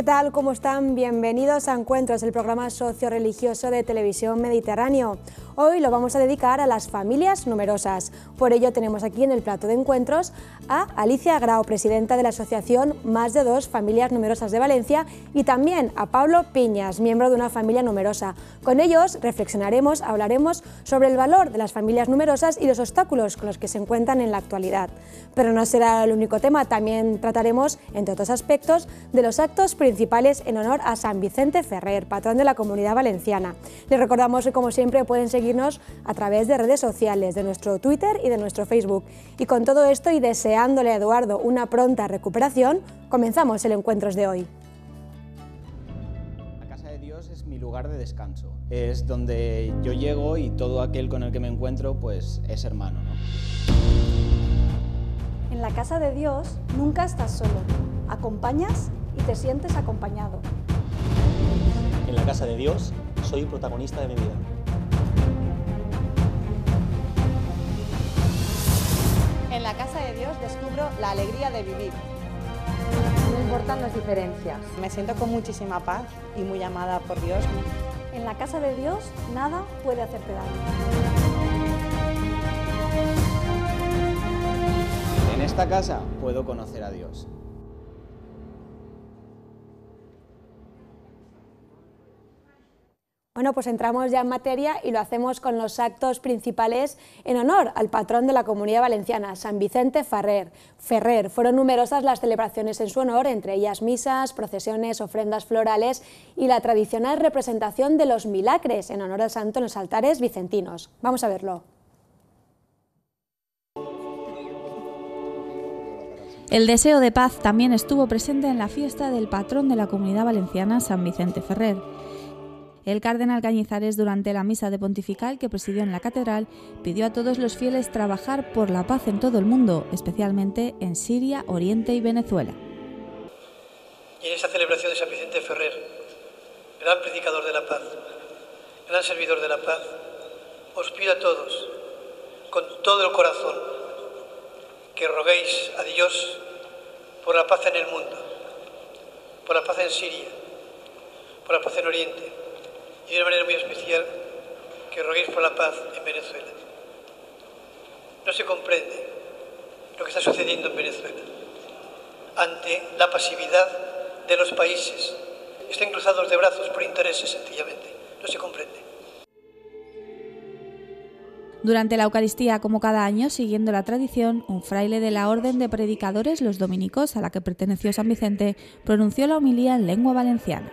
¿Qué tal? ¿Cómo están? Bienvenidos a Encuentros, el programa socio-religioso de Televisión Mediterráneo. Hoy lo vamos a dedicar a las familias numerosas. Por ello tenemos aquí en el plato de encuentros a Alicia Grau, presidenta de la Asociación Más de Dos Familias Numerosas de Valencia, y también a Pablo Piñas, miembro de una familia numerosa. Con ellos reflexionaremos, hablaremos sobre el valor de las familias numerosas y los obstáculos con los que se encuentran en la actualidad. Pero no será el único tema, también trataremos, entre otros aspectos, de los actos principales en honor a San Vicente Ferrer, patrón de la Comunidad Valenciana. Les recordamos que, como siempre, pueden seguir seguirnos a través de redes sociales, de nuestro Twitter y de nuestro Facebook. Y con todo esto y deseándole a Eduardo una pronta recuperación, comenzamos el Encuentros de hoy. La casa de Dios es mi lugar de descanso. Es donde yo llego y todo aquel con el que me encuentro pues es hermano. En la casa de Dios nunca estás solo. Acompañas y te sientes acompañado. En la casa de Dios soy protagonista de mi vida. En la casa de Dios descubro la alegría de vivir. No importan las diferencias. Me siento con muchísima paz y muy amada por Dios. En la casa de Dios nada puede hacerte daño. En esta casa puedo conocer a Dios. Bueno, pues entramos ya en materia y lo hacemos con los actos principales en honor al patrón de la Comunidad Valenciana, San Vicente Ferrer. Ferrer. Fueron numerosas las celebraciones en su honor, entre ellas misas, procesiones, ofrendas florales y la tradicional representación de los milagres en honor al santo en los altares vicentinos. Vamos a verlo. El deseo de paz también estuvo presente en la fiesta del patrón de la comunidad valenciana, San Vicente Ferrer. El cardenal Cañizares, durante la misa de pontifical que presidió en la catedral, pidió a todos los fieles trabajar por la paz en todo el mundo, especialmente en Siria, Oriente y Venezuela. Y en esta celebración de San Vicente Ferrer, gran predicador de la paz, gran servidor de la paz, os pido a todos, con todo el corazón, que roguéis a Dios por la paz en el mundo, por la paz en Siria, por la paz en Oriente, y de manera muy especial que roguéis por la paz en Venezuela. No se comprende lo que está sucediendo en Venezuela ante la pasividad de los países. Están cruzados de brazos por intereses, sencillamente. No se comprende. Durante la Eucaristía, como cada año, siguiendo la tradición, un fraile de la Orden de Predicadores, los Dominicos, a la que perteneció San Vicente, pronunció la homilía en lengua valenciana.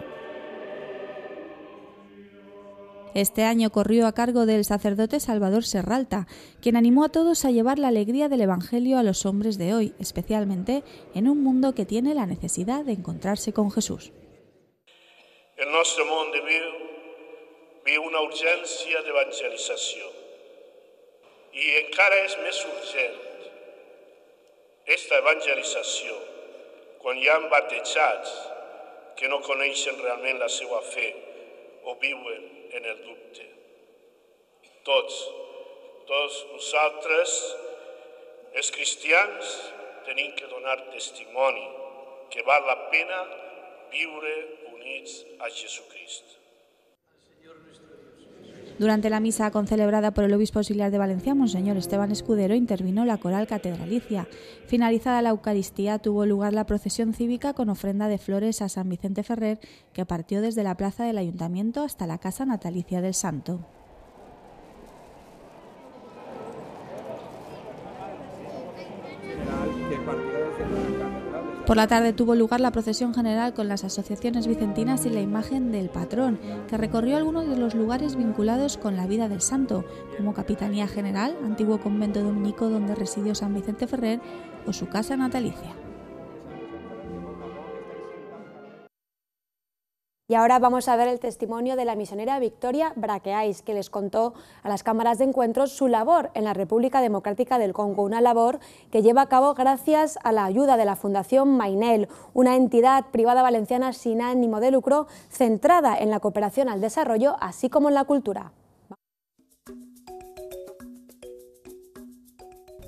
Este año corrió a cargo del sacerdote Salvador Serralta, quien animó a todos a llevar la alegría del Evangelio a los hombres de hoy, especialmente en un mundo que tiene la necesidad de encontrarse con Jesús. En nuestro mundo vive una urgencia de evangelización y encara es más urgente esta evangelización con han batejats que no conocen realmente la seva fe o viven en el dubte. Tots, tots nosaltres, els cristians, tenim que donar testimoni que val la pena viure units a Jesucrist. Durante la misa concelebrada por el obispo auxiliar de Valencia, Monseñor Esteban Escudero, intervino la coral catedralicia. Finalizada la Eucaristía, tuvo lugar la procesión cívica con ofrenda de flores a San Vicente Ferrer, que partió desde la plaza del Ayuntamiento hasta la casa natalicia del Santo. Por la tarde tuvo lugar la procesión general con las asociaciones vicentinas y la imagen del patrón, que recorrió algunos de los lugares vinculados con la vida del santo, como Capitanía General, antiguo convento dominico donde residió San Vicente Ferrer, o su casa natalicia. Y ahora vamos a ver el testimonio de la misionera Victoria Braqueais, que les contó a las cámaras de encuentros su labor en la República Democrática del Congo, una labor que lleva a cabo gracias a la ayuda de la Fundación Mainel, una entidad privada valenciana sin ánimo de lucro centrada en la cooperación al desarrollo, así como en la cultura.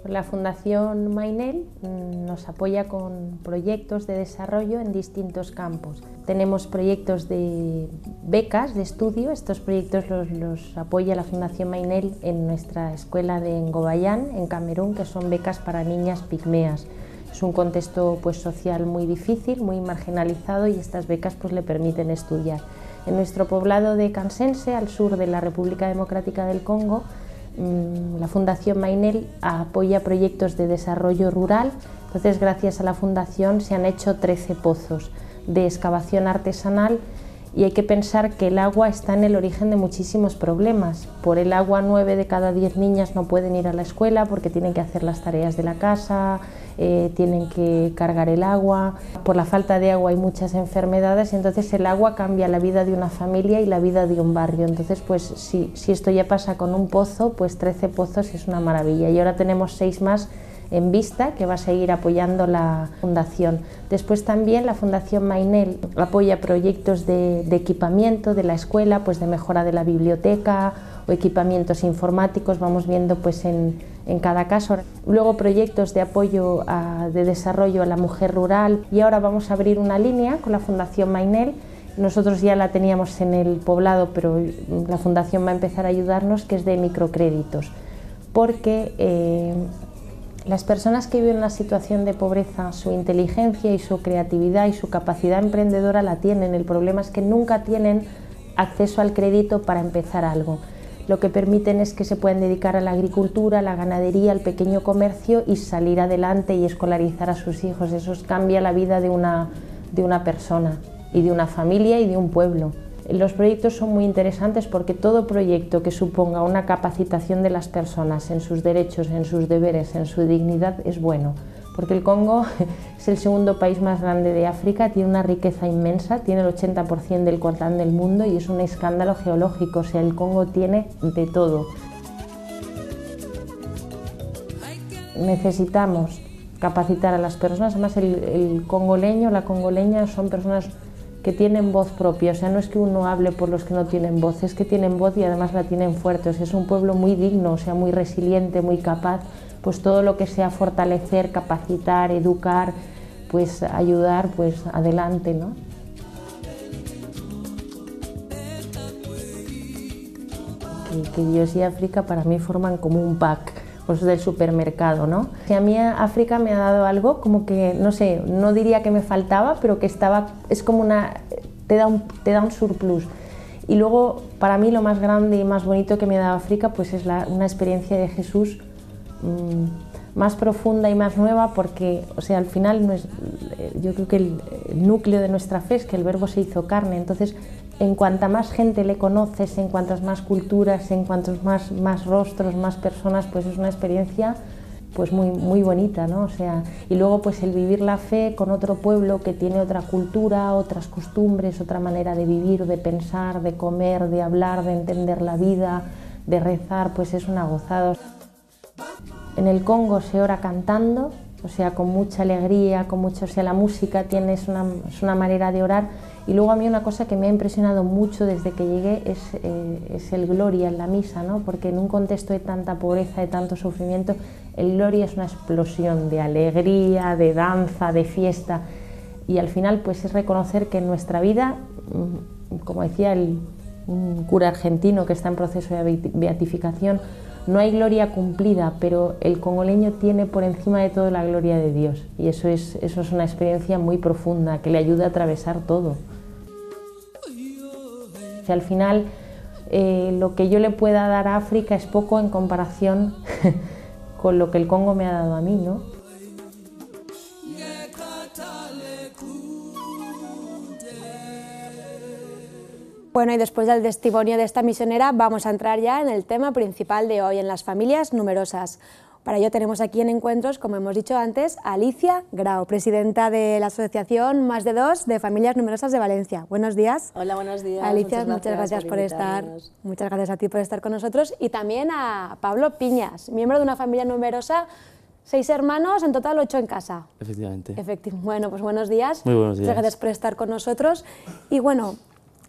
La Fundación Mainel mm, nos apoya con proyectos de desarrollo en distintos campos. Tenemos proyectos de becas de estudio, estos proyectos los, apoya la Fundación Mainel en nuestra escuela de Ngobayán, en Camerún, que son becas para niñas pigmeas. Es un contexto pues, social muy difícil, muy marginalizado y estas becas pues, le permiten estudiar. En nuestro poblado de Cansense, al sur de la República Democrática del Congo, Mm, la Fundación Mainel apoya proyectos de desarrollo rural, entonces gracias a la Fundación se han hecho 13 pozos de excavación artesanal y hay que pensar que el agua está en el origen de muchísimos problemas. Por el agua, nueve de cada 10 niñas no pueden ir a la escuela porque tienen que hacer las tareas de la casa, eh, tienen que cargar el agua. Por la falta de agua hay muchas enfermedades, entonces el agua cambia la vida de una familia y la vida de un barrio. Entonces, pues si, si esto ya pasa con un pozo, pues 13 pozos es una maravilla. Y ahora tenemos 6 más en vista que va a seguir apoyando la fundación. Después también la Fundación Mainel apoya proyectos de, equipamiento de la escuela, pues de mejora de la biblioteca o equipamientos informáticos, vamos viendo pues en, cada caso. Luego proyectos de apoyo de desarrollo a la mujer rural y ahora vamos a abrir una línea con la Fundación Mainel nosotros ya la teníamos en el poblado, pero mm, la Fundación va a empezar a ayudarnos, que es de microcréditos, porque eh, las personas que viven una situación de pobreza, su inteligencia y su creatividad y su capacidad emprendedora la tienen. El problema es que nunca tienen acceso al crédito para empezar algo. Lo que permiten es que se puedan dedicar a la agricultura, a la ganadería, al pequeño comercio y salir adelante y escolarizar a sus hijos. Eso cambia la vida de una, de una persona y de una familia y de un pueblo. Los proyectos son muy interesantes porque todo proyecto que suponga una capacitación de las personas en sus derechos, en sus deberes, en su dignidad es bueno, porque el Congo es el segundo país más grande de África, tiene una riqueza inmensa, tiene el 80% del cuartán del mundo y es un escándalo geológico, o sea, el Congo tiene de todo. Necesitamos capacitar a las personas, además el, el congoleño, la congoleña son personas que tienen voz propia, o sea, no es que uno hable por los que no tienen voz, es que tienen voz y además la tienen fuerte, o sea, es un pueblo muy digno, o sea, muy resiliente, muy capaz, pues todo lo que sea fortalecer, capacitar, educar, pues ayudar, pues adelante, ¿no? Que, Dios y África para mí forman como un pack del supermercado, ¿no? Que a mí África me ha dado algo como que, no sé, no diría que me faltaba, pero que estaba, es como una, te da un, te da un surplus. Y luego, para mí lo más grande y más bonito que me ha dado África, pues es una experiencia de Jesús mm, más profunda y más nueva, porque, o sea, al final no es, eh, yo creo que el núcleo de nuestra fe es que el verbo se hizo carne, entonces en cuanta más gente le conoces, en cuantas más culturas, en cuantos más, rostros, más personas, pues es una experiencia pues muy, muy bonita, ¿no? sea, y luego pues el vivir la fe con otro pueblo que tiene otra cultura, otras costumbres, otra manera de vivir, de pensar, de comer, de hablar, de entender la vida, de rezar, pues es una gozada. En el Congo se ora cantando, o sea, con mucha alegría, con mucho, o la música tiene, es una manera de orar y luego a mí una cosa que me ha impresionado mucho desde que llegué es, eh, el gloria en la misa, porque en un contexto de tanta pobreza, de tanto sufrimiento, el gloria es una explosión de alegría, de danza, de fiesta. Y al final pues es reconocer que en nuestra vida, mm, como decía el, cura argentino que está en proceso de beatificación, no hay gloria cumplida, pero el congoleño tiene por encima de todo la gloria de Dios. Y eso es, eso es una experiencia muy profunda que le ayuda a atravesar todo al final eh, lo que yo le pueda dar a África es poco en comparación con lo que el Congo me ha dado a mí, ¿no? Bueno, y después del testimonio de esta misionera vamos a entrar ya en el tema principal de hoy, en las familias numerosas. Para ello tenemos aquí en Encuentros, como hemos dicho antes, Alicia Grau, presidenta de la Asociación Más de Dos de Familias Numerosas de Valencia. Buenos días. Hola, buenos días. Alicia, muchas gracias, por, estar. Muchas gracias a ti por estar con nosotros y también a Pablo Piñas, miembro de una familia numerosa Seis hermanos, en total ocho en casa. Efectivamente. bueno, pues buenos días. Muy buenos días. Muchas gracias por estar con nosotros. Y bueno,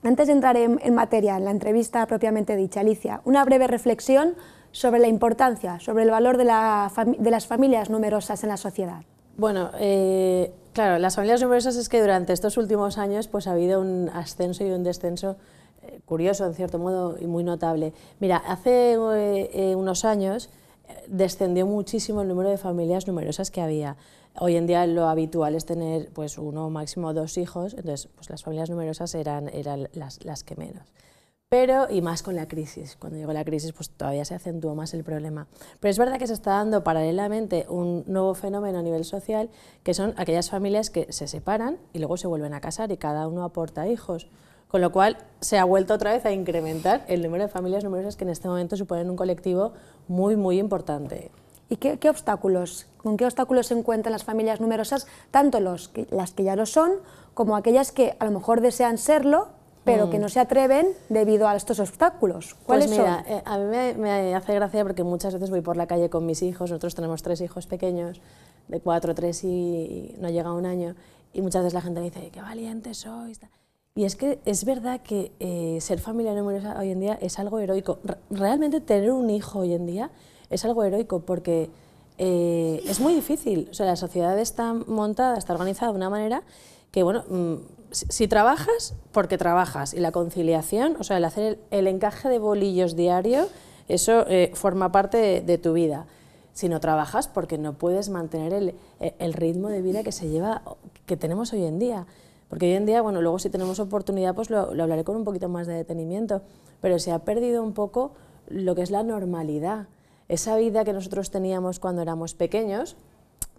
antes de entrar en, materia, en la entrevista propiamente dicha, Alicia, una breve reflexión sobre la importancia, sobre el valor de, las familias numerosas en la sociedad? Bueno, eh, claro, las familias numerosas es que durante estos últimos años pues, ha habido un ascenso y un descenso eh, curioso, en cierto modo, y muy notable. Mira, hace eh, unos años descendió muchísimo el número de familias numerosas que había. Hoy en día lo habitual es tener pues, uno máximo dos hijos, entonces pues, las familias numerosas eran, las que menos pero y más con la crisis. Cuando llegó la crisis, pues todavía se acentuó más el problema. Pero es verdad que se está dando paralelamente un nuevo fenómeno a nivel social, que son aquellas familias que se separan y luego se vuelven a casar y cada uno aporta hijos. Con lo cual se ha vuelto otra vez a incrementar el número de familias numerosas que en este momento suponen un colectivo muy, muy importante. ¿Y qué, obstáculos? ¿Con qué obstáculos se encuentran las familias numerosas, tanto las que ya lo son como aquellas que a lo mejor desean serlo pero que mm. no se atreven debido a estos obstáculos. Pues ¿Cuáles mira, son? Eh, a mí me, hace gracia porque muchas veces voy por la calle con mis hijos, nosotros tenemos tres hijos pequeños, de cuatro, tres y, no llega a un año, y muchas veces la gente me dice, qué valiente soy. Y es que es verdad que eh, ser familia numerosa hoy en día es algo heroico. realmente tener un hijo hoy en día es algo heroico porque eh, es muy difícil. O sea, la sociedad está montada, está organizada de una manera que bueno, mm, si trabajas, porque trabajas, y la conciliación, o sea, el hacer el, encaje de bolillos diario, eso eh, forma parte de, tu vida. Si no trabajas, porque no puedes mantener el, e, ritmo de vida que se lleva, que tenemos hoy en día. Porque hoy en día, bueno, luego si tenemos oportunidad, pues lo hablaré con un poquito más de detenimiento, pero se ha perdido un poco lo que es la normalidad. Esa vida que nosotros teníamos cuando éramos pequeños,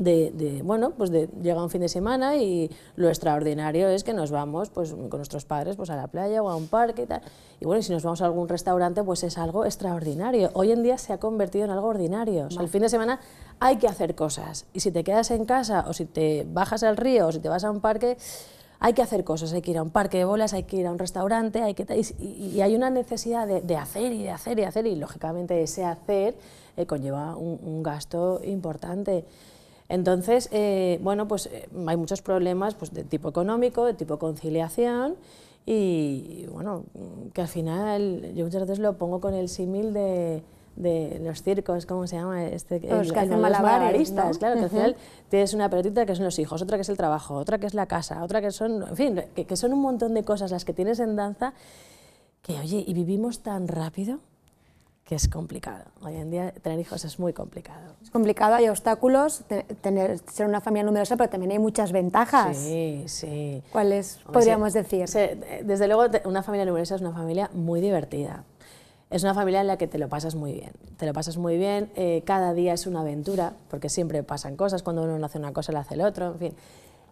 de, bueno, pues de, llega un fin de semana y lo extraordinario es que nos vamos pues, con nuestros padres pues, a la playa o a un parque y tal. Y bueno, si nos vamos a algún restaurante, pues es algo extraordinario. Hoy en día se ha convertido en algo ordinario. Al fin de semana hay que hacer cosas. Y si te quedas en casa o si te bajas al río o si te vas a un parque, hay que hacer cosas. Hay que ir a un parque de bolas, hay que ir a un restaurante, hay que... Y, y hay una necesidad de, hacer y de hacer y de hacer. Y lógicamente ese hacer eh, conlleva un gasto importante. Entonces, eh, bueno, pues eh, hay muchos problemas pues, de tipo económico, de tipo conciliación, y bueno, que al final yo muchas veces lo pongo con el símil de, los circos, ¿cómo se llama? Este, los que hacen claro, que al final tienes una pelotita que son los hijos, otra que es el trabajo, otra que es la casa, otra que son, en fin, que son un montón de cosas las que tienes en danza, que oye, y vivimos tan rápido es complicado. Hoy en día tener hijos es muy complicado. Es complicado, hay obstáculos, tener, ser una familia numerosa, pero también hay muchas ventajas. Sí, sí. ¿Cuáles podríamos decir? desde luego, una familia numerosa es una familia muy divertida. Es una familia en la que te lo pasas muy bien. Te lo pasas muy bien, eh, cada día es una aventura, porque siempre pasan cosas, cuando uno no hace una cosa, la hace el otro, en fin.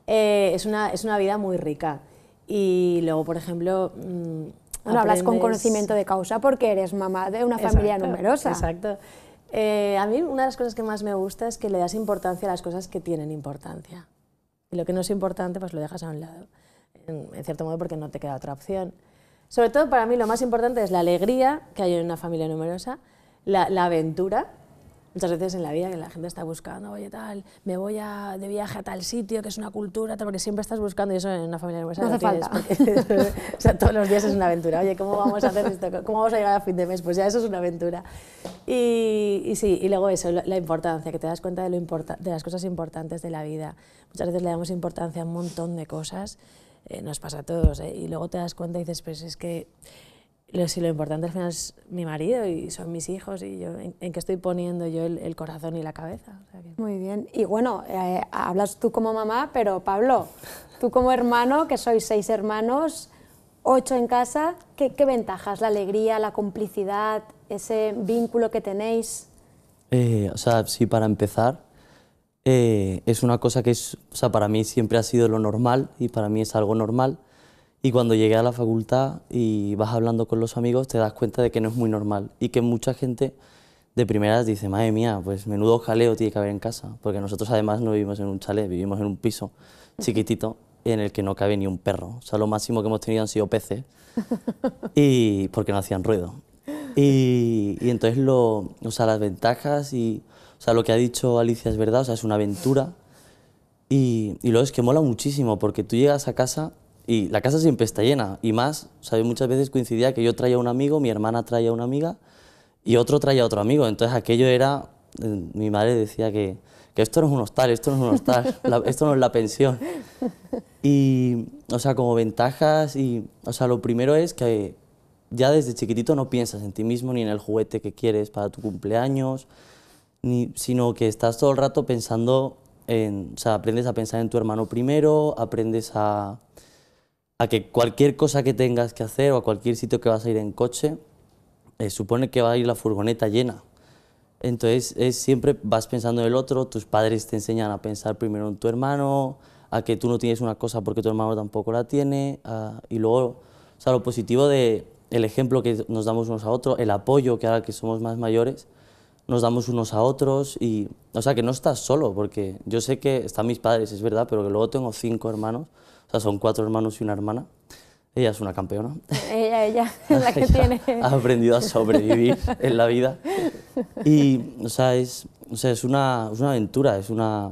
Eh, es, una, es una vida muy rica. Y luego, por ejemplo, mm, no hablas con conocimiento de causa porque eres mamá de una familia numerosa. Exacto. Eh, a mí una de las cosas que más me gusta es que le das importancia a las cosas que tienen importancia. Y lo que no es importante, pues lo dejas a un lado. En, cierto modo, porque no te queda otra opción. Sobre todo para mí lo más importante es la alegría que hay en una familia numerosa, la aventura, Muchas veces en la vida que la gente está buscando, oye, tal, me voy de viaje a tal sitio, que es una cultura, porque siempre estás buscando, y eso en una familia universal no, hace falta. o sea, todos los días es una aventura. Oye, ¿cómo vamos a hacer esto? ¿Cómo vamos a llegar a fin de mes? Pues ya eso es una aventura. Y, y sí, y luego eso, la importancia, que te das cuenta de, lo de las cosas importantes de la vida. Muchas veces le damos importancia a un montón de cosas, eh, nos pasa a todos, eh, y luego te das cuenta y dices, pues es que lo, si lo importante al final es mi marido y son mis hijos y yo en, qué estoy poniendo yo el, corazón y la cabeza. Muy bien. Y bueno, eh, hablas tú como mamá, pero Pablo, tú como hermano, que sois seis hermanos, ocho en casa, ¿qué, ventajas? La alegría, la complicidad, ese vínculo que tenéis. Eh, o sea, sí, para empezar, eh, es una cosa que es, o sea, para mí siempre ha sido lo normal y para mí es algo normal y cuando llegué a la facultad y vas hablando con los amigos, te das cuenta de que no es muy normal y que mucha gente de primeras dice, madre mía, pues menudo jaleo tiene que haber en casa, porque nosotros además no vivimos en un chalet, vivimos en un piso chiquitito en el que no cabe ni un perro. O sea, lo máximo que hemos tenido han sido peces, y porque no hacían ruido. Y, y entonces, lo, o sea, las ventajas y o sea, lo que ha dicho Alicia es verdad, o sea, es una aventura. Y, y lo es que mola muchísimo, porque tú llegas a casa y la casa siempre está llena. Y más, ¿sabes? Muchas veces coincidía que yo traía un amigo, mi hermana traía una amiga y otro traía otro amigo. Entonces aquello era... Eh, mi madre decía que, que esto no es un hostal, esto no es un hostal, esto no es la pensión. Y, o sea, como ventajas y... O sea, lo primero es que ya desde chiquitito no piensas en ti mismo ni en el juguete que quieres para tu cumpleaños, ni, sino que estás todo el rato pensando en, o sea, aprendes a pensar en tu hermano primero, aprendes a, a que cualquier cosa que tengas que hacer o a cualquier sitio que vas a ir en coche, eh, supone que va a ir la furgoneta llena. Entonces es, siempre vas pensando en el otro, tus padres te enseñan a pensar primero en tu hermano, a que tú no tienes una cosa porque tu hermano tampoco la tiene, y luego, o sea, lo positivo de el ejemplo que nos damos unos a otros, el apoyo que ahora que somos más mayores, nos damos unos a otros y, o sea, que no estás solo, porque yo sé que están mis padres, es verdad, pero que luego tengo cinco hermanos, o sea, son cuatro hermanos y una hermana. Ella es una campeona. Ella, ella, la que tiene. Ha aprendido a sobrevivir en la vida. Y, o sea, es, o sea, es, una, es una aventura, es una...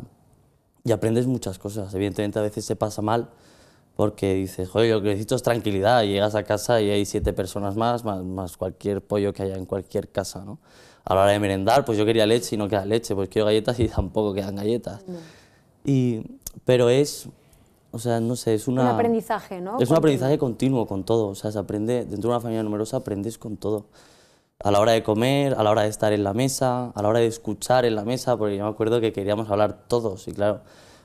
Y aprendes muchas cosas. Evidentemente a veces se pasa mal, porque dices, joder, yo que necesito tranquilidad. llegas a casa y hay siete personas más, más, más cualquier pollo que haya en cualquier casa, ¿no? a la hora de merendar, pues yo quería leche y no queda leche, pues quiero galletas y tampoco quedan galletas. Y, pero es, o sea, no sé, es una... Un aprendizaje, ¿no? Es un aprendizaje continuo con todo, o sea, se aprende, dentro de una familia numerosa aprendes con todo. A la hora de comer, a la hora de estar en la mesa, a la hora de escuchar en la mesa, porque yo me acuerdo que queríamos hablar todos, y claro,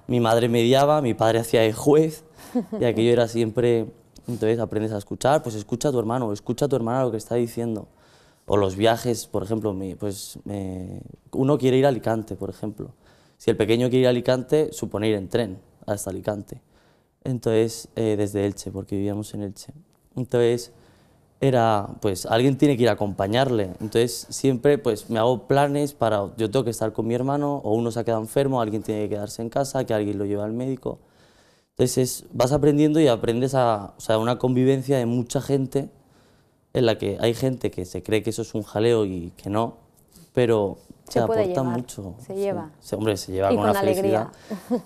mi madre mediaba, mi padre hacía de juez, y aquello era siempre... Entonces aprendes a escuchar, pues escucha a tu hermano, escucha a tu hermana lo que está diciendo o los viajes, por ejemplo, pues uno quiere ir a Alicante, por ejemplo. Si el pequeño quiere ir a Alicante, supone ir en tren hasta Alicante. Entonces, eh, desde Elche, porque vivíamos en Elche. Entonces, era, pues, alguien tiene que ir a acompañarle. Entonces, siempre, pues, me hago planes para, yo tengo que estar con mi hermano, o uno se ha quedado enfermo, alguien tiene que quedarse en casa, que alguien lo lleve al médico. Entonces, vas aprendiendo y aprendes a, o sea, una convivencia de mucha gente, en la que hay gente que se cree que eso es un jaleo y que no, pero se aporta mucho. Se lleva. hombre, se lleva con, la felicidad.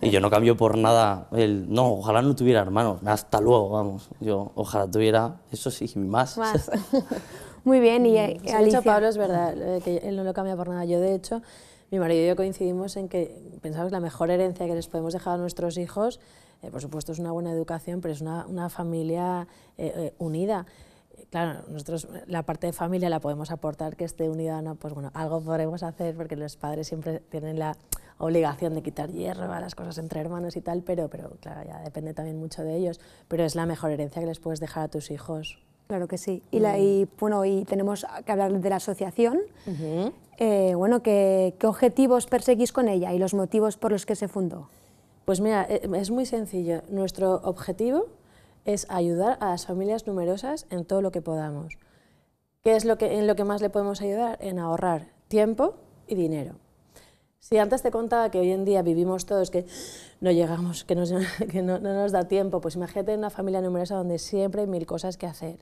Y yo no cambio por nada el, no, ojalá no tuviera hermanos, hasta luego, vamos. Yo, ojalá tuviera, eso sí, más. Más. Muy bien, y eh, Alicia. Pablo es verdad, que él no lo cambia por nada. Yo, de hecho, mi marido y yo coincidimos en que pensamos que la mejor herencia que les podemos dejar a nuestros hijos, eh, por supuesto, es una buena educación, pero es una, familia eh, unida claro, nosotros eh, la parte de familia la podemos aportar que esté unida, ¿no? pues bueno, algo podremos hacer porque los padres siempre tienen la obligación de quitar hierro a las cosas entre hermanos y tal, pero, pero claro, ya depende también mucho de ellos, pero es la mejor herencia que les puedes dejar a tus hijos. Claro que sí. Y, la, bueno, y tenemos que hablar de la asociación. Eh, bueno, ¿qué, ¿qué objetivos perseguís con ella y los motivos por los que se fundó? Pues mira, eh, es muy sencillo. Nuestro objetivo es ayudar a las familias numerosas en todo lo que podamos. ¿Qué es lo que, en lo que más le podemos ayudar? En ahorrar tiempo y dinero. Si antes te contaba que hoy en día vivimos todos que no llegamos, que, no, no, nos da tiempo, pues imagínate una familia numerosa donde siempre hay mil cosas que hacer.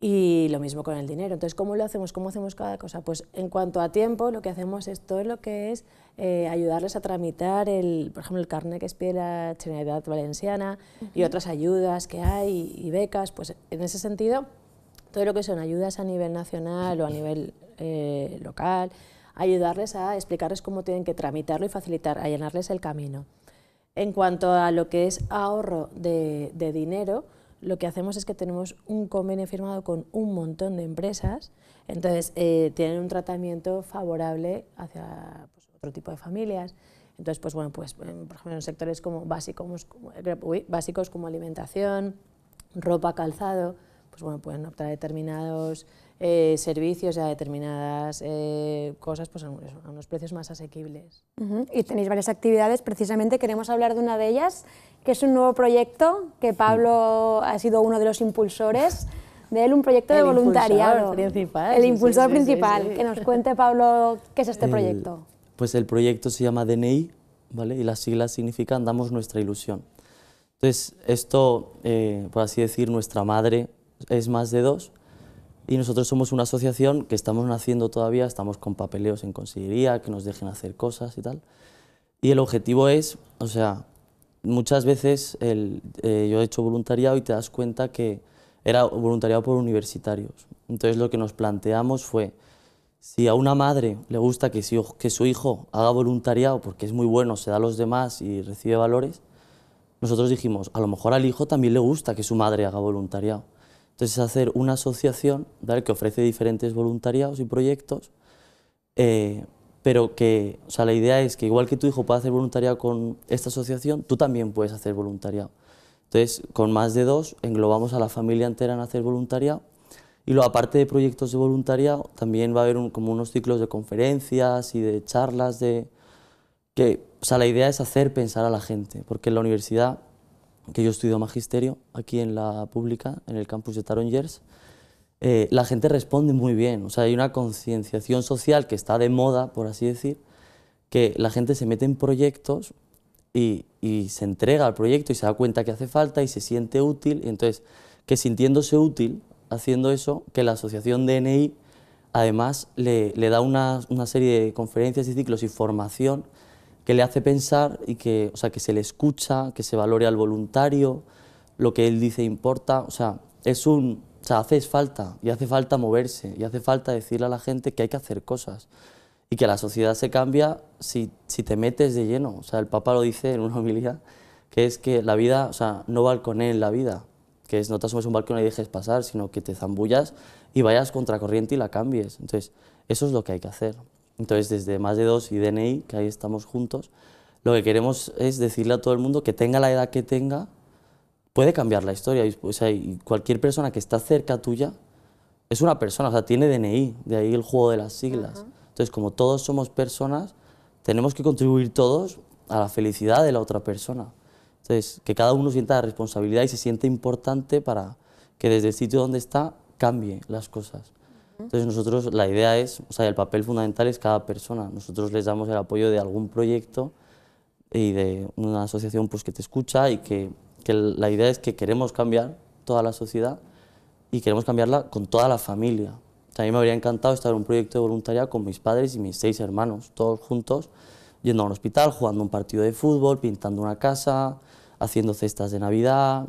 Y lo mismo con el dinero. Entonces, ¿cómo lo hacemos? ¿Cómo hacemos cada cosa? Pues en cuanto a tiempo, lo que hacemos es todo lo que es eh, ayudarles a tramitar, el, por ejemplo, el carnet que expide la Valenciana y otras ayudas que hay y, becas. Pues en ese sentido, todo lo que son ayudas a nivel nacional o a nivel eh, local, ayudarles a explicarles cómo tienen que tramitarlo y facilitar, a llenarles el camino. En cuanto a lo que es ahorro de dinero, lo que hacemos es que tenemos un convenio firmado con un montón de empresas, entonces eh, tienen un tratamiento favorable hacia pues, otro tipo de familias. Entonces, pues bueno, pues, por ejemplo, en sectores como básicos, como, eh, básicos como alimentación, ropa, calzado, pues bueno, pueden optar a determinados eh, servicios y a determinadas eh, cosas pues, a, unos precios más asequibles. Y tenéis varias actividades, precisamente queremos hablar de una de ellas, que es un nuevo proyecto que Pablo ha sido uno de los impulsores de él, un proyecto de voluntariado. El impulsor principal. El impulsor principal. que nos cuente, Pablo, qué es este proyecto. Pues el proyecto se llama DNI, ¿vale? Y las siglas significan Damos Nuestra Ilusión. Entonces, esto, eh, por así decir, nuestra madre es más de dos, y nosotros somos una asociación que estamos naciendo todavía, estamos con papeleos en Consejería, que nos dejen hacer cosas y tal. Y el objetivo es, o sea, muchas veces el, eh, yo he hecho voluntariado y te das cuenta que era voluntariado por universitarios. Entonces lo que nos planteamos fue, si a una madre le gusta que, que su hijo haga voluntariado porque es muy bueno, se da a los demás y recibe valores, nosotros dijimos, a lo mejor al hijo también le gusta que su madre haga voluntariado. Entonces, hacer una asociación que ofrece diferentes voluntariados y proyectos, eh, pero que, o sea, la idea es que igual que tu hijo puede hacer voluntariado con esta asociación, tú también puedes hacer voluntariado. Entonces, con más de dos, englobamos a la familia entera en hacer voluntariado. Y luego, aparte de proyectos de voluntariado, también va a haber como unos ciclos de conferencias y de charlas de... Que, o sea, la idea es hacer pensar a la gente, porque en la universidad que yo estudiado magisterio aquí en la pública, en el campus de Tarongers, eh, la gente responde muy bien. O sea, hay una concienciación social que está de moda, por así decir, que la gente se mete en proyectos y, se entrega al proyecto y se da cuenta que hace falta y se siente útil. Y entonces, que sintiéndose útil haciendo eso, que la asociación DNI además le, da una, una, serie de conferencias y ciclos y formación que le hace pensar y que, o sea, que se le escucha, que se valore al voluntario, lo que él dice importa, o sea, es un, o hace falta y hace falta moverse y hace falta decirle a la gente que hay que hacer cosas y que la sociedad se cambia si, te metes de lleno, o sea, el Papa lo dice en una homilía, que es que la vida, o sea, no con en la vida, que es no te asomes un balcón y dejes pasar, sino que te zambullas y vayas contracorriente y la cambies, entonces, eso es lo que hay que hacer. Entonces, desde Más de Dos y DNI, que ahí estamos juntos, lo que queremos es decirle a todo el mundo que tenga la edad que tenga, puede cambiar la historia. o sea, y cualquier persona que está cerca tuya es una persona, o sea, tiene DNI, de ahí el juego de las siglas. Entonces, como todos somos personas, tenemos que contribuir todos a la felicidad de la otra persona. Entonces, que cada uno sienta la responsabilidad y se siente importante para que desde el sitio donde está cambie las cosas. Entonces nosotros la idea es, o sea, el papel fundamental es cada persona. Nosotros les damos el apoyo de algún proyecto y de una asociación pues, que te escucha y que, que la idea es que queremos cambiar toda la sociedad y queremos cambiarla con toda la familia. A mí me habría encantado estar en un proyecto de voluntariado con mis padres y mis seis hermanos, todos juntos, yendo a un hospital, jugando un partido de fútbol, pintando una casa, haciendo cestas de Navidad,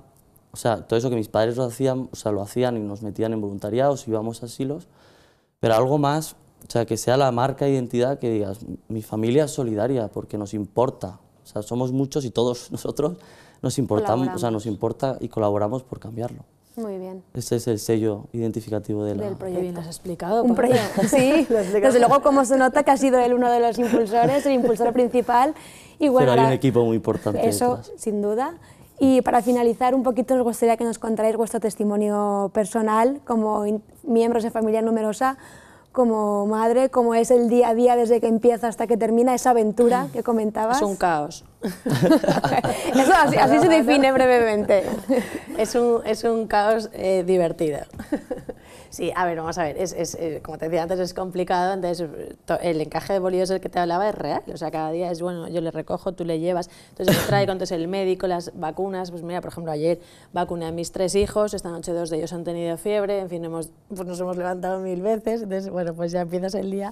o sea, todo eso que mis padres lo hacían, o sea, lo hacían y nos metían en voluntariados, íbamos a asilos, pero algo más, o sea, que sea la marca de identidad que digas, mi familia es solidaria porque nos importa, o sea, somos muchos y todos nosotros nos importamos, o sea, nos importa y colaboramos por cambiarlo. Muy bien. Ese es el sello identificativo del proyecto. bien, lo has explicado. Un proyecto, sí. Desde luego, como se nota, que ha sido él uno de los impulsores, el impulsor principal. Y bueno, Pero hay un equipo muy importante. Eso, sin duda. Y para finalizar, un poquito nos gustaría que nos contáis vuestro testimonio personal como miembros de familia numerosa, como madre, cómo es el día a día desde que empieza hasta que termina esa aventura que comentabas. Es un caos. Eso así, se define brevemente. Es un, es un caos eh, divertido. Sí, a ver, vamos a ver, es, eh, como te decía antes, es complicado, entonces el encaje de bolillos del que te hablaba es real, o sea, cada día es, bueno, yo le recojo, tú le llevas, entonces trae entonces el médico, las vacunas, pues mira, por ejemplo, ayer vacuné a mis tres hijos, esta noche dos de ellos han tenido fiebre, en fin, hemos, pues nos hemos levantado mil veces, entonces, bueno, pues ya empiezas el día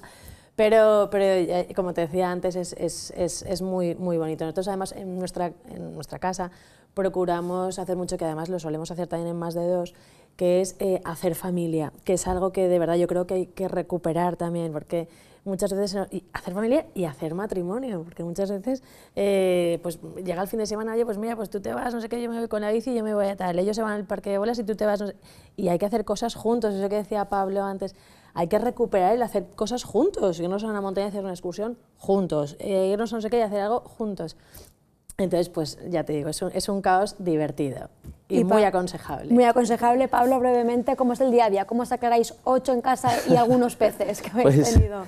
pero, pero eh, como te decía antes, es, muy, muy bonito. Nosotros además en nuestra, en nuestra casa procuramos hacer mucho, que además lo solemos hacer también en más de dos, que es eh, hacer familia, que es algo que de verdad yo creo que hay que recuperar también, porque muchas veces hacer familia y hacer matrimonio, porque muchas veces eh, pues llega el fin de semana, oye, pues mira, pues tú te vas, no sé qué, yo me voy con la bici, yo me voy a tal, ellos se van al parque de bolas y tú te vas, no sé, y hay que hacer cosas juntos, eso que decía Pablo antes, hay que recuperar el hacer cosas juntos, irnos a una montaña y hacer una excursión juntos, eh, irnos a no sé qué y hacer algo juntos. Entonces, pues ya te digo, es un, es un caos divertido y, muy aconsejable. Muy aconsejable. Pablo, brevemente, ¿cómo es el día a día? ¿Cómo aclaráis ocho en casa y algunos peces que habéis pues, tenido?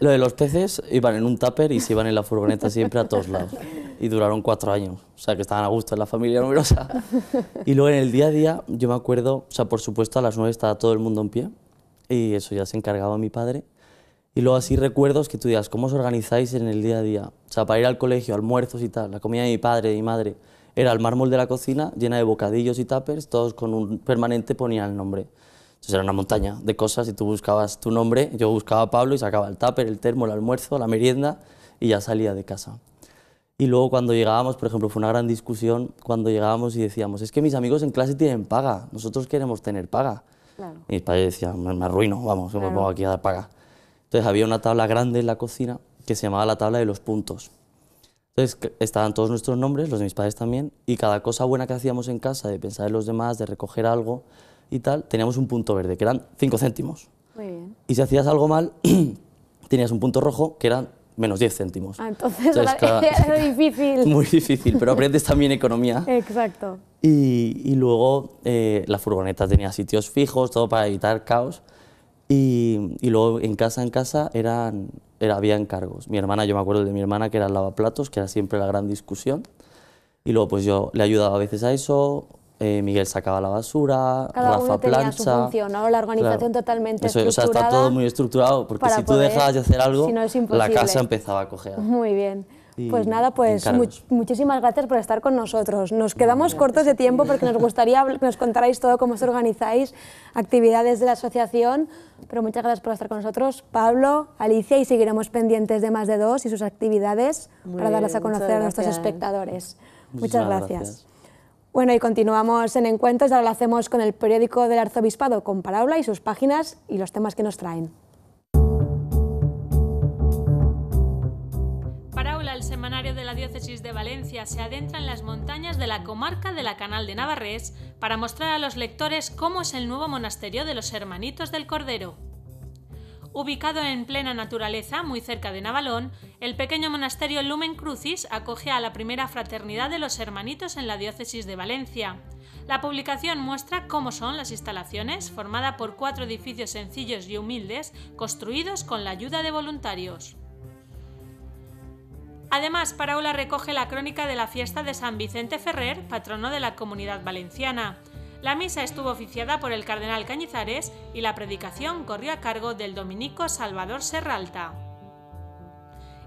Lo de los peces iban en un tupper y se iban en la furgoneta siempre a todos lados. Y duraron cuatro años, o sea que estaban a gusto en la familia numerosa. Y luego en el día a día, yo me acuerdo, o sea, por supuesto a las nueve estaba todo el mundo en pie, y eso ya se encargaba mi padre. Y luego así recuerdos que tú digas, ¿cómo os organizáis en el día a día? O sea, para ir al colegio, almuerzos y tal, la comida de mi padre, y mi madre, era el mármol de la cocina llena de bocadillos y tuppers, todos con un permanente ponían el nombre. Entonces era una montaña de cosas y tú buscabas tu nombre, yo buscaba Pablo y sacaba el tupper, el termo, el almuerzo, la merienda y ya salía de casa. Y luego cuando llegábamos, por ejemplo, fue una gran discusión cuando llegábamos y decíamos, es que mis amigos en clase tienen paga, nosotros queremos tener paga. Y mis padres decían, me, arruino, vamos, me pongo aquí a dar paga. Entonces había una tabla grande en la cocina que se llamaba la tabla de los puntos. Entonces estaban todos nuestros nombres, los de mis padres también, y cada cosa buena que hacíamos en casa, de pensar en los demás, de recoger algo y tal, teníamos un punto verde, que eran 5 céntimos. Muy bien. Y si hacías algo mal, tenías un punto rojo, que eran menos 10 céntimos. Ah, entonces, difícil. Muy difícil, pero aprendes también economía. Exacto. Y, y luego eh, la furgoneta tenía sitios fijos, todo para evitar caos. Y, y luego en casa, en casa, eran, era, había encargos. Mi hermana, yo me acuerdo de mi hermana, que era el lavaplatos, que era siempre la gran discusión. Y luego pues yo le ayudaba a veces a eso, eh, Miguel sacaba la basura, Cada uno tenía su función, La organización totalmente estructurada. O sea, está todo muy estructurado, porque si tú dejabas de hacer algo, la casa empezaba a coger. Muy bien. pues nada, pues muchísimas gracias por estar con nosotros. Nos quedamos cortos de tiempo porque nos gustaría que nos contarais todo cómo os organizáis, actividades de la asociación, pero muchas gracias por estar con nosotros, Pablo, Alicia, y seguiremos pendientes de más de dos y sus actividades para darlas a conocer a nuestros espectadores. Muchas, gracias. Bueno, y continuamos en Encuentros, ahora lo hacemos con el periódico del Arzobispado, con Paraula y sus páginas y los temas que nos traen. Paraula, el semanario de la Diócesis de Valencia, se adentra en las montañas de la comarca de la Canal de Navarrés para mostrar a los lectores cómo es el nuevo monasterio de los Hermanitos del Cordero. Ubicado en plena naturaleza, muy cerca de Navalón, el pequeño monasterio Lumen Crucis acoge a la primera fraternidad de los hermanitos en la diócesis de Valencia. La publicación muestra cómo son las instalaciones, formada por cuatro edificios sencillos y humildes, construidos con la ayuda de voluntarios. Además, Paraula recoge la crónica de la fiesta de San Vicente Ferrer, patrono de la comunidad valenciana. La misa estuvo oficiada por el cardenal Cañizares y la predicación corrió a cargo del dominico Salvador Serralta.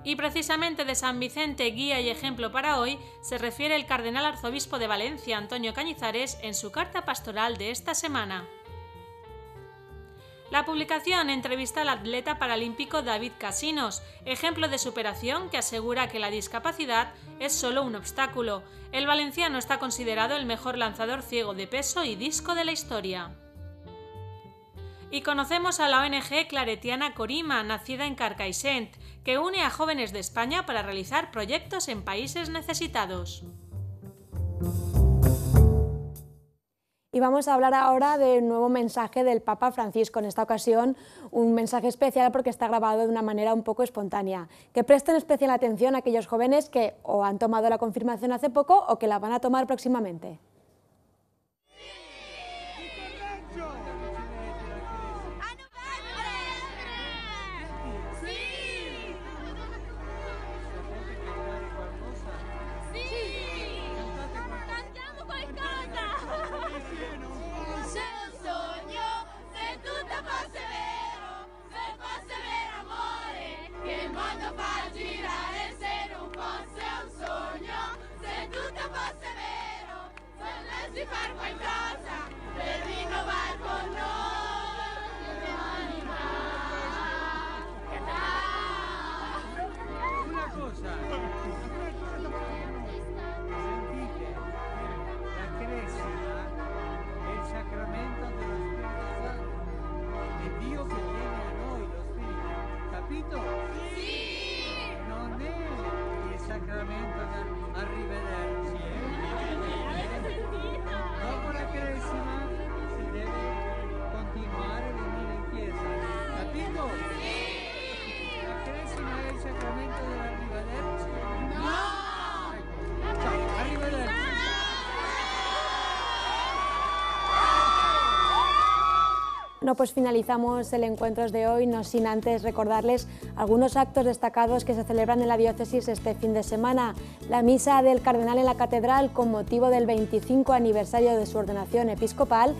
Y precisamente de San Vicente, guía y ejemplo para hoy, se refiere el cardenal arzobispo de Valencia, Antonio Cañizares, en su carta pastoral de esta semana. La publicación entrevista al atleta paralímpico David Casinos, ejemplo de superación que asegura que la discapacidad es solo un obstáculo. El valenciano está considerado el mejor lanzador ciego de peso y disco de la historia. Y conocemos a la ONG Claretiana Corima, nacida en Carcaisent, que une a jóvenes de España para realizar proyectos en países necesitados. Y vamos a hablar ahora del nuevo mensaje del Papa Francisco. En esta ocasión, un mensaje especial porque está grabado de una manera un poco espontánea. Que presten especial atención a aquellos jóvenes que o han tomado la confirmación hace poco o que la van a tomar próximamente. No, pues finalizamos el encuentro de hoy, no sin antes recordarles algunos actos destacados que se celebran en la diócesis este fin de semana. La misa del cardenal en la catedral con motivo del 25 aniversario de su ordenación episcopal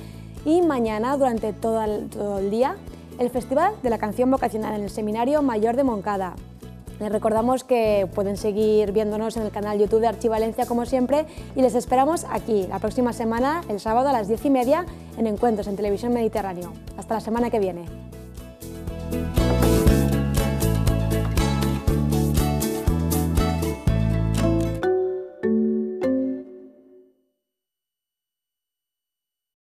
y mañana durante todo el, todo el día el Festival de la Canción Vocacional en el Seminario Mayor de Moncada. Les recordamos que pueden seguir viéndonos en el canal YouTube de Archivalencia como siempre y les esperamos aquí la próxima semana, el sábado a las 10 y media, en Encuentros en Televisión Mediterráneo. Hasta la semana que viene.